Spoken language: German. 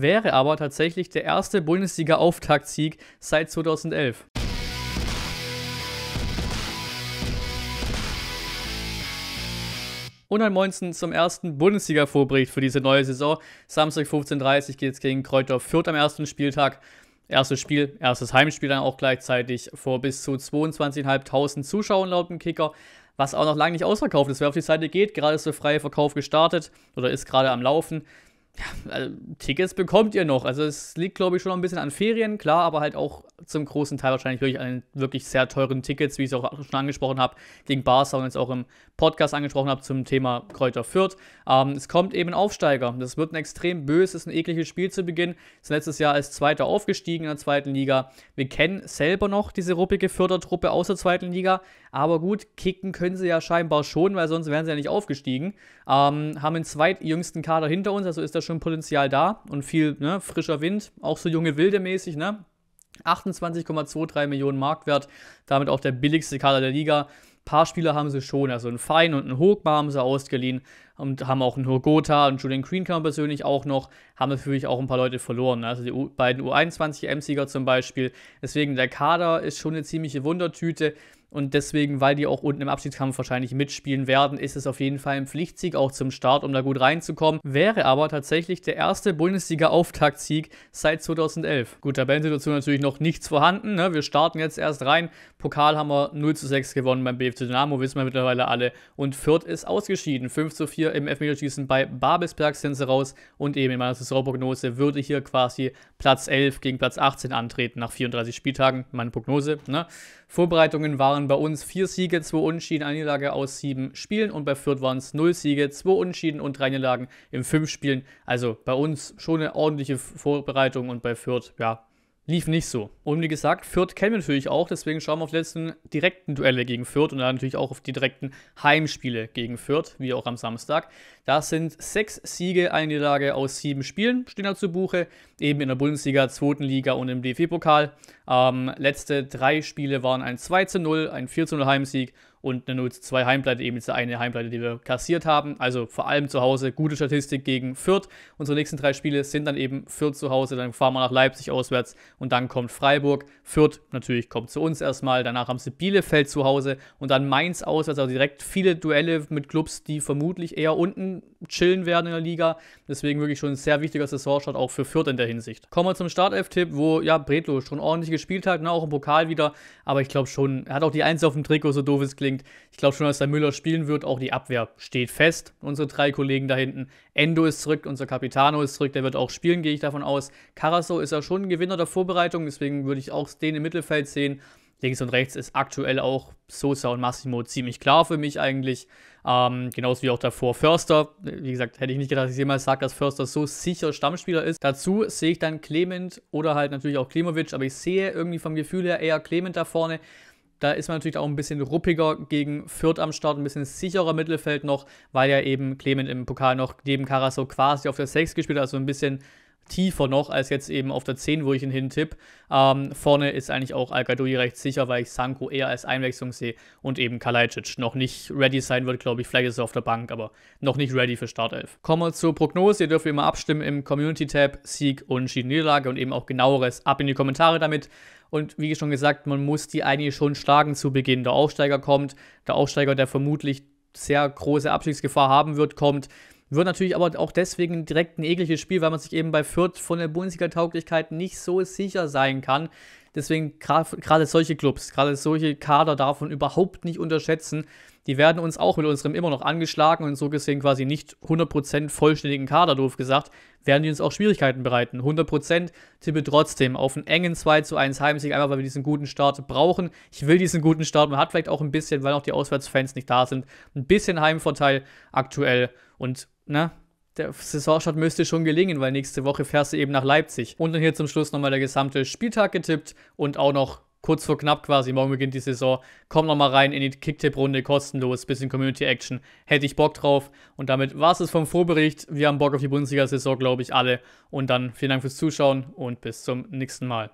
wäre aber tatsächlich der erste Bundesliga-Auftaktsieg seit 2011. Und dann Moinsen zum ersten Bundesliga-Vorbericht für diese neue Saison. Samstag 15.30 Uhr geht es gegen Kräuter Fürth am ersten Spieltag. Erstes Spiel, erstes Heimspiel dann auch gleichzeitig vor bis zu 22.500 Zuschauern laut dem Kicker was auch noch lange nicht ausverkauft ist. Wer auf die Seite geht, gerade ist der freie Verkauf gestartet oder ist gerade am Laufen ja, also Tickets bekommt ihr noch. Also es liegt, glaube ich, schon ein bisschen an Ferien, klar, aber halt auch zum großen Teil wahrscheinlich wirklich an wirklich sehr teuren Tickets, wie ich es auch schon angesprochen habe, gegen Barca und jetzt auch im Podcast angesprochen habe zum Thema Kräuter Fürth. Ähm, es kommt eben Aufsteiger. Das wird ein extrem böses, ein ekliges Spiel zu Beginn. Ist letztes Jahr als Zweiter aufgestiegen in der zweiten Liga. Wir kennen selber noch diese ruppige Fürther Truppe aus der zweiten Liga, aber gut, kicken können sie ja scheinbar schon, weil sonst wären sie ja nicht aufgestiegen. Ähm, haben den zweitjüngsten Kader hinter uns, also ist das schon Potenzial da und viel ne, frischer Wind, auch so junge Wilde mäßig, ne? 28,23 Millionen Marktwert, damit auch der billigste Kader der Liga. Ein paar Spieler haben sie schon, also einen Fein und einen Hogma haben sie ausgeliehen und haben auch einen Hogota und Julian Greenkamp persönlich auch noch, haben natürlich auch ein paar Leute verloren, ne? also die U beiden U21-M-Sieger zum Beispiel. Deswegen der Kader ist schon eine ziemliche Wundertüte. Und deswegen, weil die auch unten im Abschiedskampf wahrscheinlich mitspielen werden, ist es auf jeden Fall ein Pflichtsieg auch zum Start, um da gut reinzukommen. Wäre aber tatsächlich der erste Bundesliga-Auftaktsieg seit 2011. Gut, Tabellensituation natürlich noch nichts vorhanden. Ne? Wir starten jetzt erst rein. Pokal haben wir 0 zu 6 gewonnen beim BFC Dynamo, wissen wir mittlerweile alle. Und Fürth ist ausgeschieden. 5 zu 4 im Elfmeterschießen bei Babelsberg sind sie raus. Und eben in meiner Saisonprognose würde hier quasi Platz 11 gegen Platz 18 antreten nach 34 Spieltagen. Meine Prognose, ne? Vorbereitungen waren bei uns 4 Siege, 2 Unentschieden, eine Niederlage aus 7 Spielen und bei Fürth waren es 0 Siege, 2 Unentschieden und 3 Niederlagen in 5 Spielen. Also bei uns schon eine ordentliche Vorbereitung und bei Fürth, ja, lief nicht so. Und wie gesagt, Fürth kennen wir natürlich auch, deswegen schauen wir auf die letzten direkten Duelle gegen Fürth und dann natürlich auch auf die direkten Heimspiele gegen Fürth, wie auch am Samstag. Das sind sechs Siege, eine Niederlage aus sieben Spielen, stehen da zu Buche, eben in der Bundesliga, zweiten Liga und im DFB-Pokal. Ähm, letzte drei Spiele waren ein 2 0, ein 4 0 Heimsieg und eine 0 zu 2 Heimplatte, eben diese eine Heimplatte, die wir kassiert haben. Also vor allem zu Hause gute Statistik gegen Fürth. Unsere nächsten drei Spiele sind dann eben Fürth zu Hause, dann fahren wir nach Leipzig auswärts und dann kommt Freiburg. Fürth natürlich kommt zu uns erstmal, danach haben sie Bielefeld zu Hause und dann Mainz auswärts, also direkt viele Duelle mit Clubs, die vermutlich eher unten chillen werden in der Liga. Deswegen wirklich schon ein sehr wichtiger Saisonstart auch für Fürth in der Hinsicht. Kommen wir zum Startelf-Tipp, wo ja Bretlo schon ordentlich gespielt hat, ne, auch im Pokal wieder. Aber ich glaube schon, er hat auch die Eins auf dem Trikot, so doof es klingt. Ich glaube schon, dass der Müller spielen wird. Auch die Abwehr steht fest. Unsere drei Kollegen da hinten. Endo ist zurück, unser Capitano ist zurück, der wird auch spielen, gehe ich davon aus. Carasso ist ja schon ein Gewinner der Vorbereitung, deswegen würde ich auch den im Mittelfeld sehen links und rechts ist aktuell auch Sosa und Massimo ziemlich klar für mich eigentlich. Ähm, genauso wie auch davor Förster. Wie gesagt, hätte ich nicht gedacht, dass ich jemals sage, dass Förster so sicher Stammspieler ist. Dazu sehe ich dann Clement oder halt natürlich auch Klimovic, aber ich sehe irgendwie vom Gefühl her eher Clement da vorne. Da ist man natürlich auch ein bisschen ruppiger gegen Fürth am Start, ein bisschen sicherer Mittelfeld noch, weil ja eben Clement im Pokal noch neben Karaso quasi auf der 6 gespielt hat, also ein bisschen tiefer noch als jetzt eben auf der 10, wo ich ihn hintippe. Ähm, vorne ist eigentlich auch al recht sicher, weil ich Sanko eher als Einwechslung sehe und eben Kalajdzic noch nicht ready sein wird, glaube ich. Vielleicht ist er auf der Bank, aber noch nicht ready für Startelf. Kommen wir zur Prognose. Ihr dürft immer abstimmen im Community-Tab, Sieg und Schiedenniederlage und eben auch genaueres ab in die Kommentare damit. Und wie schon gesagt, man muss die eigentlich schon schlagen zu Beginn. Der Aufsteiger kommt, der Aufsteiger, der vermutlich sehr große Abstiegsgefahr haben wird, kommt wird natürlich aber auch deswegen direkt ein ekliges Spiel, weil man sich eben bei Fürth von der Bundesliga-Tauglichkeit nicht so sicher sein kann. Deswegen gerade solche Clubs, gerade solche Kader davon überhaupt nicht unterschätzen. Die werden uns auch mit unserem immer noch angeschlagen und so gesehen quasi nicht 100% vollständigen Kader, doof gesagt, werden die uns auch Schwierigkeiten bereiten. 100% tippe trotzdem auf einen engen 2 zu 1 Heimsieg, einfach weil wir diesen guten Start brauchen. Ich will diesen guten Start, man hat vielleicht auch ein bisschen, weil auch die Auswärtsfans nicht da sind, ein bisschen Heimvorteil aktuell und ne, der Saisonstart müsste schon gelingen, weil nächste Woche fährst du eben nach Leipzig. Und dann hier zum Schluss nochmal der gesamte Spieltag getippt und auch noch kurz vor knapp quasi, morgen beginnt die Saison. Komm nochmal rein in die Kicktipp-Runde, kostenlos, bisschen Community-Action. Hätte ich Bock drauf. Und damit war es vom Vorbericht. Wir haben Bock auf die Bundesliga-Saison, glaube ich, alle. Und dann vielen Dank fürs Zuschauen und bis zum nächsten Mal.